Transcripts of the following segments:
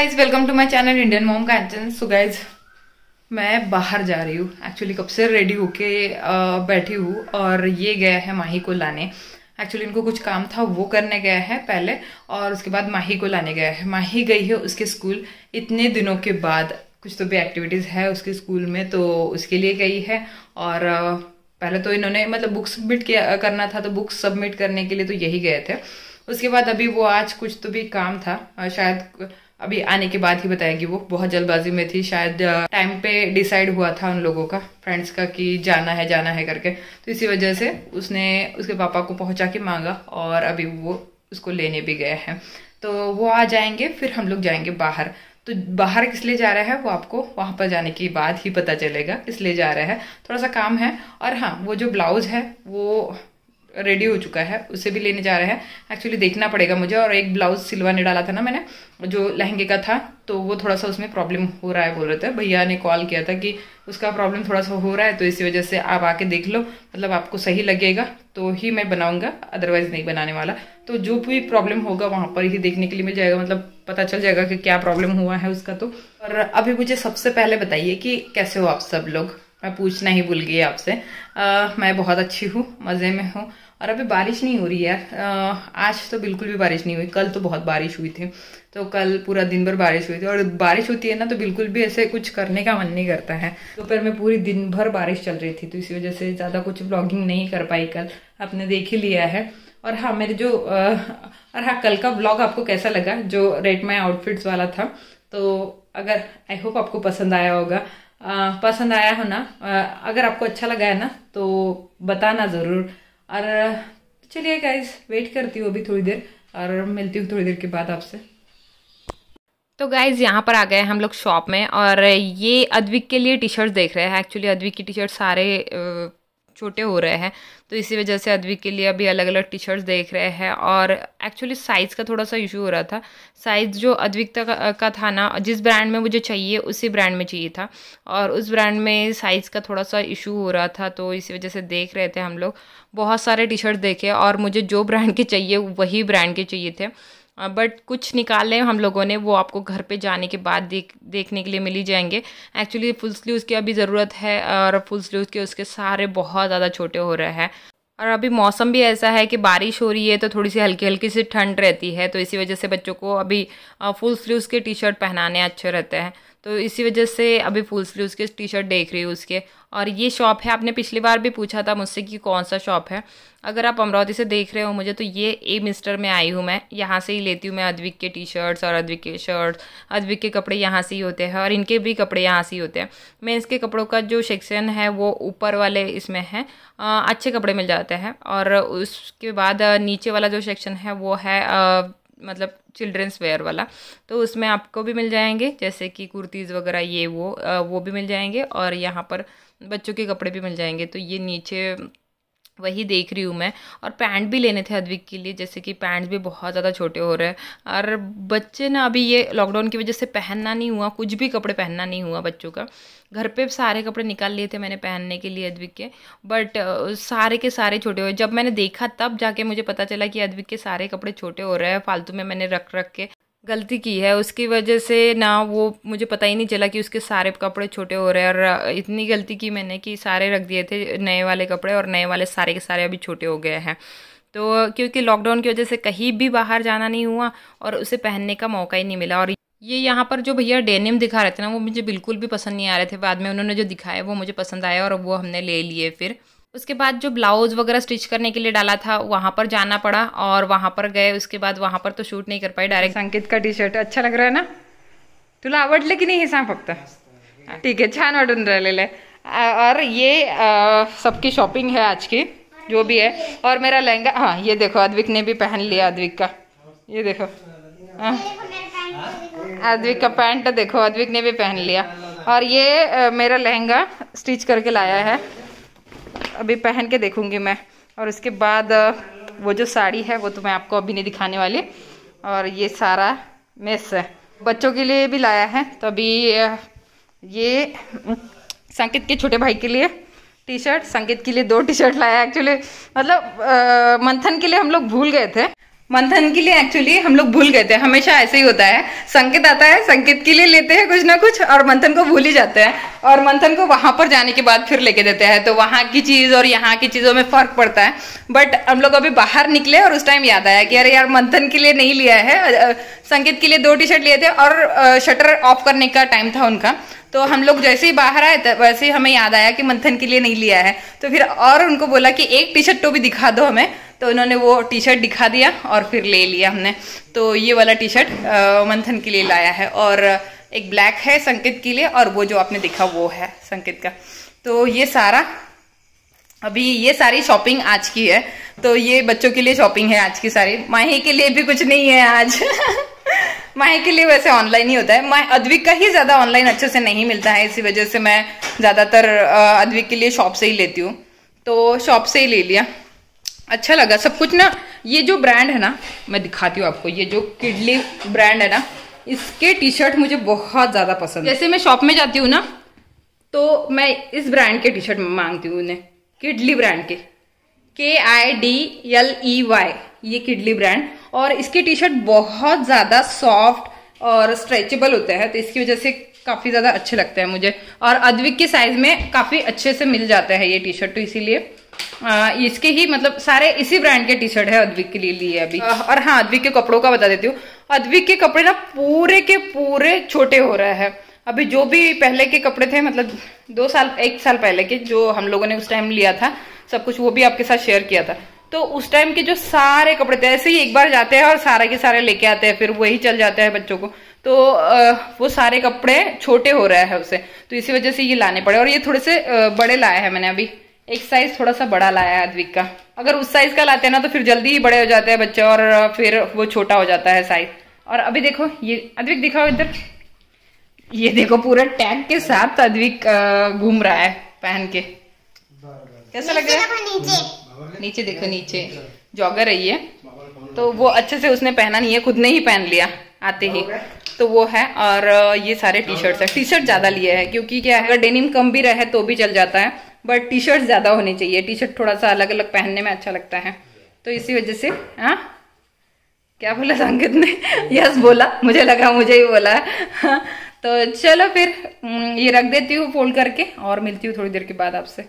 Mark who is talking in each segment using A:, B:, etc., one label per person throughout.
A: guys welcome to my channel Indian mom Kanchan so guys मैं बाहर जा रही हूँ एक्चुअली कब से रेडी होके बैठी हूँ और ये गया है माही को लाने एक्चुअली इनको कुछ काम था वो करने गया है पहले और उसके बाद माही को लाने गया है माही गई है उसके स्कूल इतने दिनों के बाद कुछ तो भी एक्टिविटीज़ है उसके स्कूल में तो उसके लिए गई है और पहले तो इन्होंने मतलब बुक सबमिट करना था तो बुक सबमिट करने के लिए तो यही गए थे उसके बाद अभी वो आज कुछ तो भी काम था शायद अभी आने के बाद ही बताएगी वो बहुत जल्दबाजी में थी शायद टाइम पे डिसाइड हुआ था उन लोगों का फ्रेंड्स का कि जाना है जाना है करके तो इसी वजह से उसने उसके पापा को पहुंचा के मांगा और अभी वो उसको लेने भी गए हैं तो वो आ जाएंगे फिर हम लोग जाएंगे बाहर तो बाहर किस लिए जा रहा है वो आपको वहाँ पर जाने के बाद ही पता चलेगा किस लिए जा रहा है थोड़ा सा काम है और हाँ वो जो ब्लाउज है वो रेडी हो चुका है उसे भी लेने जा रहे हैं एक्चुअली देखना पड़ेगा मुझे और एक ब्लाउज सिलवाने डाला था ना मैंने जो लहंगे का था तो वो थोड़ा सा उसमें प्रॉब्लम हो रहा है बोल रहे थे भैया ने कॉल किया था कि उसका प्रॉब्लम थोड़ा सा हो रहा है तो इसी वजह से आप आके देख लो मतलब आपको सही लगेगा तो ही मैं बनाऊंगा अदरवाइज नहीं बनाने वाला तो जो भी प्रॉब्लम होगा वहाँ पर ही देखने के लिए मिल जाएगा मतलब पता चल जाएगा कि क्या प्रॉब्लम हुआ है उसका तो और अभी मुझे सबसे पहले बताइए कि कैसे हो आप सब लोग मैं पूछना ही भूल गई आपसे मैं बहुत अच्छी हूँ मज़े में हूँ और अभी बारिश नहीं हो रही यार आज तो बिल्कुल भी बारिश नहीं हुई कल तो बहुत बारिश हुई थी तो कल पूरा दिन भर बारिश हुई थी और बारिश होती है ना तो बिल्कुल भी ऐसे कुछ करने का मन नहीं करता है तो फिर मैं पूरी दिन भर बारिश चल रही थी तो इसी वजह से ज़्यादा कुछ ब्लॉगिंग नहीं कर पाई कल आपने देख ही लिया है और हाँ मेरे जो आ, और हाँ कल का ब्लॉग आपको कैसा लगा जो रेड माई आउटफिट्स वाला था तो अगर आई होप आपको पसंद आया होगा पसंद आया हो ना अगर आपको अच्छा लगा है ना तो बताना ज़रूर और चलिए गाइज वेट करती हूँ अभी थोड़ी देर और मिलती हूँ थोड़ी देर के बाद आपसे तो गाइज़ यहाँ पर आ गए हम लोग शॉप में और ये अद्विक के लिए टी शर्ट देख रहे हैं एक्चुअली अद्विक की टी शर्ट सारे छोटे हो रहे हैं तो इसी वजह से अदवी के लिए अभी अलग अलग टी शर्ट्स देख रहे हैं और एक्चुअली साइज़ का थोड़ा सा इशू हो रहा था साइज़ जो अद्विकता का, का था ना जिस ब्रांड में मुझे चाहिए उसी ब्रांड में चाहिए था और उस ब्रांड में साइज़ का थोड़ा सा इशू हो रहा था तो इसी वजह से देख रहे थे हम लोग बहुत सारे टी शर्ट देखे और मुझे जो ब्रांड के चाहिए वही ब्रांड के चाहिए थे बट कुछ निकाले हम लोगों ने वो आपको घर पे जाने के बाद देख देखने के लिए मिली जाएंगे एक्चुअली फुल स्लीव्स की अभी ज़रूरत है और फुल स्लीव्स के उसके सारे बहुत ज़्यादा छोटे हो रहे हैं और अभी मौसम भी ऐसा है कि बारिश हो रही है तो थोड़ी सी हल्की हल्की सी ठंड रहती है तो इसी वजह से बच्चों को अभी फुल स्लीव्स के टी शर्ट पहनाने अच्छे रहते हैं तो इसी वजह से अभी फुल स्लीव के टी शर्ट देख रही हूँ उसके और ये शॉप है आपने पिछली बार भी पूछा था मुझसे कि कौन सा शॉप है अगर आप अमरावती से देख रहे हो मुझे तो ये ए मिस्टर में आई हूँ मैं यहाँ से ही लेती हूँ मैं अद्विक के टी शर्ट्स और अद्विक के शर्ट्स अद्विक के कपड़े यहाँ से ही होते हैं और इनके भी कपड़े यहाँ से ही होते हैं मैं इसके कपड़ों का जो सेक्शन है वो ऊपर वाले इसमें है अच्छे कपड़े मिल जाते हैं और उसके बाद नीचे वाला जो सेक्शन है वो है मतलब चिल्ड्रंस वेयर वाला तो उसमें आपको भी मिल जाएंगे जैसे कि कुर्तीज़ वगैरह ये वो वो भी मिल जाएंगे और यहाँ पर बच्चों के कपड़े भी मिल जाएंगे तो ये नीचे वही देख रही हूँ मैं और पैंट भी लेने थे अद्विक के लिए जैसे कि पैंट भी बहुत ज़्यादा छोटे हो रहे हैं और बच्चे ना अभी ये लॉकडाउन की वजह से पहनना नहीं हुआ कुछ भी कपड़े पहनना नहीं हुआ बच्चों का घर पे सारे कपड़े निकाल लिए थे मैंने पहनने के लिए अद्विक के बट सारे के सारे छोटे हुए जब मैंने देखा तब जाके मुझे पता चला कि अद्विक के सारे कपड़े छोटे हो रहे हैं फालतू में मैंने रख रख के गलती की है उसकी वजह से ना वो मुझे पता ही नहीं चला कि उसके सारे कपड़े छोटे हो रहे हैं और इतनी गलती की मैंने कि सारे रख दिए थे नए वाले कपड़े और नए वाले सारे के सारे अभी छोटे हो गए हैं तो क्योंकि लॉकडाउन की वजह से कहीं भी बाहर जाना नहीं हुआ और उसे पहनने का मौका ही नहीं मिला और ये यहाँ पर जो भैया डेनिम दिखा रहे थे ना वो मुझे बिल्कुल भी पसंद नहीं आ रहे थे बाद में उन्होंने जो दिखाया वो मुझे पसंद आया और वो हमने ले लिए फिर उसके बाद जो ब्लाउज़ वगैरह स्टिच करने के लिए डाला था वहाँ पर जाना पड़ा और वहाँ पर गए उसके बाद वहाँ पर तो शूट नहीं कर पाए डायरेक्ट संकेत का टी शर्ट अच्छा लग रहा है ना तुला आवट की नाही हे सांग फक्त ठीक आहे छान वाटून राहिलेलं आहे और ये सबकी शॉपिंग है आज की जो भी है और मेरा लहंगा हाँ ये देखो अद्विक ने भी पहन लिया अद्विक का ये देखो अद्विक का पैंट देखो अद्विक ने भी पहन लिया और ये मेरा लहंगा स्टिच करके लाया है अभी पहन के देखूंगी मैं और उसके बाद वो जो साड़ी है वो तो मैं आपको अभी नहीं दिखाने वाली और ये सारा मेस है बच्चों के लिए भी लाया है तो अभी ये संकेत के छोटे भाई के लिए टी शर्ट संकेत के लिए दो टी शर्ट लाया एक्चुअली मतलब मंथन के लिए हम लोग भूल गए थे मंथन के लिए एक्चुअली हम लोग भूल गए थे हमेशा ऐसे ही होता है संकेत आता है संकेत के लिए लेते हैं कुछ ना कुछ और मंथन को भूल ही जाते हैं और मंथन को वहां पर जाने के बाद फिर लेके देते हैं तो वहां की चीज और यहाँ की चीजों में फर्क पड़ता है बट हम लोग अभी बाहर निकले और उस टाइम याद आया कि अरे यार मंथन के लिए नहीं लिया है संकेत के लिए दो टी शर्ट लिए थे और शटर ऑफ करने का टाइम था उनका तो हम लोग जैसे ही बाहर आए थे वैसे ही हमें याद आया कि मंथन के लिए नहीं लिया है तो फिर और उनको बोला कि एक टी शर्ट तो भी दिखा दो हमें तो इन्होंने वो टी शर्ट दिखा दिया और फिर ले लिया हमने तो ये वाला टी शर्ट मंथन के लिए लाया है और एक ब्लैक है संकेत के लिए और वो जो आपने देखा वो है संकेत का तो ये सारा अभी ये सारी शॉपिंग आज की है तो ये बच्चों के लिए शॉपिंग है आज की सारी माही के लिए भी कुछ नहीं है आज माही के लिए वैसे ऑनलाइन ही होता है मैं अद्विक का ही ज़्यादा ऑनलाइन अच्छे से नहीं मिलता है इसी वजह से मैं ज़्यादातर अद्विक के लिए शॉप से ही लेती हूँ तो शॉप से ही ले लिया अच्छा लगा सब कुछ ना ये जो ब्रांड है ना मैं दिखाती हूँ आपको ये जो किडली ब्रांड है ना इसके टी शर्ट मुझे बहुत ज़्यादा पसंद जैसे मैं शॉप में जाती हूँ ना तो मैं इस ब्रांड के टी शर्ट मांगती हूँ उन्हें किडली ब्रांड के K I D L E Y ये किडली ब्रांड और इसके टी शर्ट बहुत ज़्यादा सॉफ्ट और स्ट्रेचेबल होते हैं तो इसकी वजह से काफ़ी ज़्यादा अच्छे लगते हैं मुझे और अद्विक के साइज़ में काफ़ी अच्छे से मिल जाता है ये टी शर्ट तो इसीलिए इसके ही मतलब सारे इसी ब्रांड के टी शर्ट है अद्विक के लिए लिए अभी और हाँ अद्विक के कपड़ों का बता देती हूँ अद्विक के कपड़े ना पूरे के पूरे छोटे हो रहे हैं अभी जो भी पहले के कपड़े थे मतलब दो साल एक साल पहले के जो हम लोगों ने उस टाइम लिया था सब कुछ वो भी आपके साथ शेयर किया था तो उस टाइम के जो सारे कपड़े थे ऐसे ही एक बार जाते हैं और सारे के सारे लेके आते हैं फिर वही चल जाते हैं बच्चों को तो वो सारे कपड़े छोटे हो रहे हैं उसे तो इसी वजह से ये लाने पड़े और ये थोड़े से बड़े लाए हैं मैंने अभी एक साइज थोड़ा सा बड़ा लाया है अद्विक का अगर उस साइज का लाते हैं ना तो फिर जल्दी ही बड़े हो जाते हैं बच्चे और फिर वो छोटा हो जाता है साइज और अभी देखो ये अद्विक दिखाओ इधर ये देखो पूरा टैग के साथ अद्विक घूम रहा है पहन के कैसा लग रहा है नीचे नीचे देखो नीचे जॉगर है ये तो वो अच्छे से उसने पहना नहीं है खुद ने ही पहन लिया आते ही तो वो है और ये सारे टी शर्ट है टी शर्ट ज्यादा लिए है क्योंकि क्या है अगर डेनिम कम भी रहे तो भी चल जाता है बट टी शर्ट ज़्यादा होनी चाहिए टी शर्ट थोड़ा सा अलग अलग पहनने में अच्छा लगता है तो इसी वजह से हाँ क्या बोला संकित ने यस बोला मुझे लगा मुझे ही बोला है तो चलो फिर ये रख देती हूँ फोल्ड करके और मिलती हूँ थोड़ी देर के बाद आपसे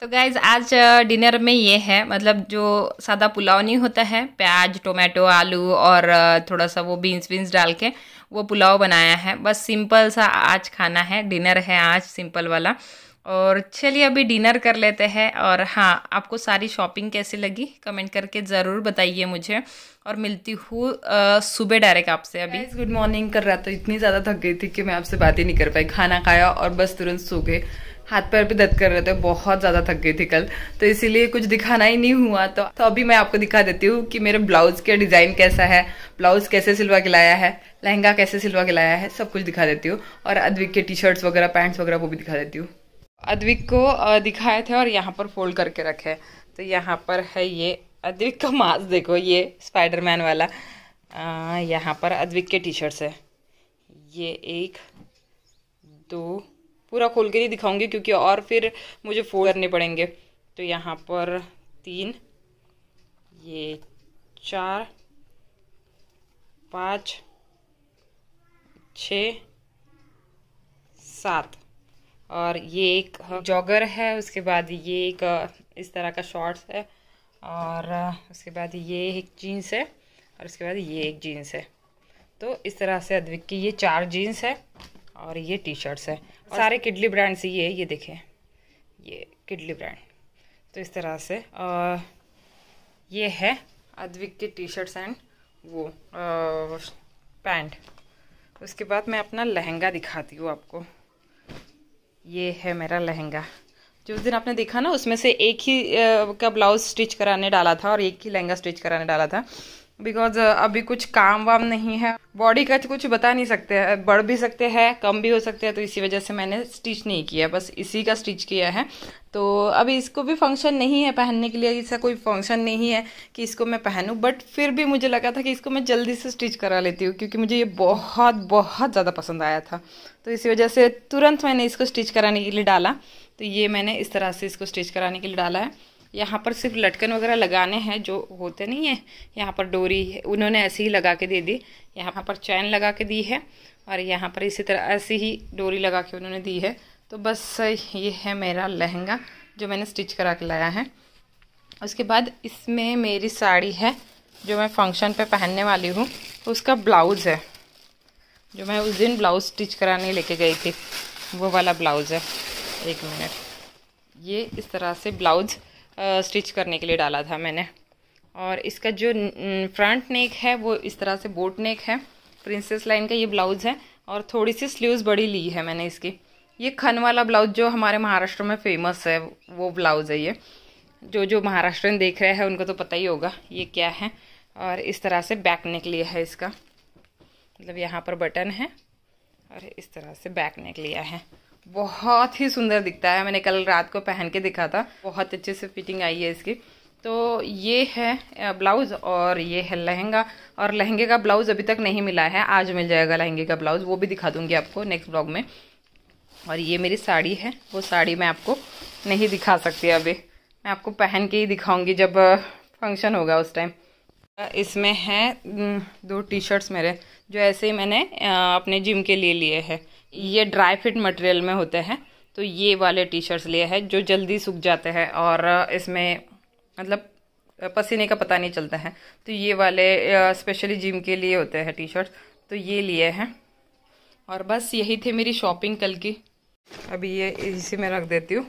A: तो गाइज आज डिनर में ये है मतलब जो सादा पुलाव नहीं होता है प्याज टोमेटो आलू और थोड़ा सा वो बीन्स बीन्स डाल के वो पुलाव बनाया है बस सिंपल सा आज खाना है डिनर है आज सिंपल वाला और चलिए अभी डिनर कर लेते हैं और हाँ आपको सारी शॉपिंग कैसी लगी कमेंट करके ज़रूर बताइए मुझे और मिलती हूँ सुबह डायरेक्ट आपसे अभी गुड मॉर्निंग कर रहा तो इतनी ज़्यादा थक गई थी कि मैं आपसे बात ही नहीं कर पाई खाना खाया और बस तुरंत सो गए हाथ पैर भी दर्द कर रहे थे बहुत ज़्यादा थक गई थी कल तो इसीलिए कुछ दिखाना ही नहीं हुआ तो, तो अभी मैं आपको दिखा देती हूँ कि मेरे ब्लाउज़ का डिज़ाइन कैसा है ब्लाउज़ कैसे सिलवा के लाया है लहंगा कैसे सिलवा के लाया है सब कुछ दिखा देती हूँ और अद्विक के टी शर्ट्स वगैरह पैंट्स वगैरह वो भी दिखा देती हूँ अद्विक को दिखाए थे और यहाँ पर फोल्ड करके रखे तो यहाँ पर है ये अद्विक का मास्क देखो ये स्पाइडरमैन वाला यहाँ पर अद्विक के टी शर्ट्स है ये एक दो पूरा खोल के नहीं दिखाऊंगी क्योंकि और फिर मुझे फोल्ड करने पड़ेंगे तो यहाँ पर तीन ये चार पाँच छ सात और ये एक जॉगर हाँ, है उसके बाद ये एक इस तरह का शॉर्ट्स है और उसके बाद ये एक जीन्स है और उसके बाद ये एक जीन्स है तो इस तरह से अद्विक की ये चार जीन्स है और ये टी शर्ट्स है सारे किडली ब्रांड से ये ये देखें ये किडली ब्रांड तो इस तरह से आ, ये है अद्विक के टी शर्ट्स एंड वो पैंट उसके बाद मैं अपना लहंगा दिखाती हूँ आपको ये है मेरा लहंगा जो दिन आपने देखा ना उसमें से एक ही का ब्लाउज स्टिच कराने डाला था और एक ही लहंगा स्टिच कराने डाला था बिकॉज uh, अभी कुछ काम वाम नहीं है बॉडी का कुछ बता नहीं सकते हैं बढ़ भी सकते हैं कम भी हो सकते हैं तो इसी वजह से मैंने स्टिच नहीं किया बस इसी का स्टिच किया है तो अभी इसको भी फंक्शन नहीं है पहनने के लिए इसका कोई फंक्शन नहीं है कि इसको मैं पहनूं बट फिर भी मुझे लगा था कि इसको मैं जल्दी से स्टिच करा लेती हूँ क्योंकि मुझे ये बहुत बहुत ज़्यादा पसंद आया था तो इसी वजह से तुरंत मैंने इसको स्टिच कराने के लिए डाला तो ये मैंने इस तरह से इसको स्टिच कराने के लिए डाला है यहाँ पर सिर्फ लटकन वगैरह लगाने हैं जो होते नहीं है यहाँ पर डोरी उन्होंने ऐसे ही लगा के दे दी यहाँ पर चैन लगा के दी है और यहाँ पर इसी तरह ऐसी ही डोरी लगा के उन्होंने दी है तो बस ये है मेरा लहंगा जो मैंने स्टिच करा के लाया है उसके बाद इसमें मेरी साड़ी है जो मैं फंक्शन पे पहनने वाली हूँ तो उसका ब्लाउज़ है जो मैं उस दिन ब्लाउज़ स्टिच कराने लेके गई थी वो वाला ब्लाउज़ है एक मिनट ये इस तरह से ब्लाउज़ स्टिच करने के लिए डाला था मैंने और इसका जो फ्रंट नेक है वो इस तरह से बोट नेक है प्रिंसेस लाइन का ये ब्लाउज़ है और थोड़ी सी स्लीव्स बड़ी ली है मैंने इसकी ये खन वाला ब्लाउज जो हमारे महाराष्ट्र में फेमस है वो ब्लाउज़ है ये जो जो महाराष्ट्र में देख रहे हैं उनको तो पता ही होगा ये क्या है और इस तरह से बैक नेक लिया है इसका मतलब यहाँ पर बटन है और इस तरह से बैक नेक लिया है बहुत ही सुंदर दिखता है मैंने कल रात को पहन के दिखा था बहुत अच्छे से फिटिंग आई है इसकी तो ये है ब्लाउज़ और ये है लहंगा और लहंगे का ब्लाउज़ अभी तक नहीं मिला है आज मिल जाएगा लहंगे का ब्लाउज़ वो भी दिखा दूंगी आपको नेक्स्ट ब्लॉग में और ये मेरी साड़ी है वो साड़ी मैं आपको नहीं दिखा सकती अभी मैं आपको पहन के ही दिखाऊंगी जब फंक्शन होगा उस टाइम इसमें है दो टी शर्ट्स मेरे जो ऐसे ही मैंने अपने जिम के लिए लिए हैं ये ड्राई फिट मटेरियल में होते हैं तो ये वाले टी शर्ट्स लिए हैं जो जल्दी सूख जाते हैं और इसमें मतलब पसीने का पता नहीं चलता है तो ये वाले स्पेशली जिम के लिए होते हैं टी शर्ट्स तो ये लिए हैं और बस यही थे मेरी शॉपिंग कल की अभी ये इसी में रख देती हूँ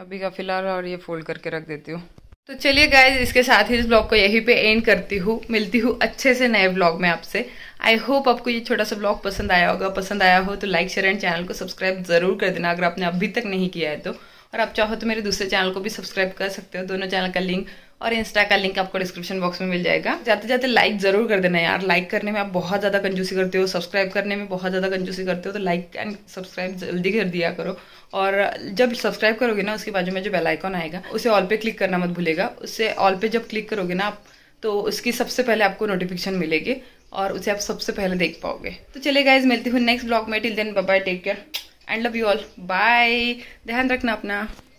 A: अभी का फ़िलहाल और ये फोल्ड करके रख देती हूँ तो चलिए गाइज इसके साथ ही इस ब्लॉग को यहीं पे एंड करती हूँ मिलती हूँ अच्छे से नए ब्लॉग में आपसे आई होप आपको ये छोटा सा ब्लॉग पसंद आया होगा पसंद आया हो तो लाइक शेयर एंड चैनल को सब्सक्राइब जरूर कर देना अगर आपने अभी तक नहीं किया है तो और आप चाहो तो मेरे दूसरे चैनल को भी सब्सक्राइब कर सकते हो दोनों चैनल का लिंक और इंस्टा का लिंक आपको डिस्क्रिप्शन बॉक्स में मिल जाएगा जाते जाते लाइक जरूर कर देना यार लाइक करने में आप बहुत ज़्यादा कंजूसी करते हो सब्सक्राइब करने में बहुत ज़्यादा कंजूसी करते हो तो लाइक एंड सब्सक्राइब जल्दी कर दिया करो और जब सब्सक्राइब करोगे ना उसके बाजू में जो बेल आइकॉन आएगा उसे ऑल पे क्लिक करना मत भूलेगा उससे ऑल पे जब क्लिक करोगे ना आप तो उसकी सबसे पहले आपको नोटिफिकेशन मिलेगी और उसे आप सबसे पहले देख पाओगे तो चले गाइज मिलती हूँ नेक्स्ट ब्लॉग में till then bye take care and love you all bye ध्यान रखना अपना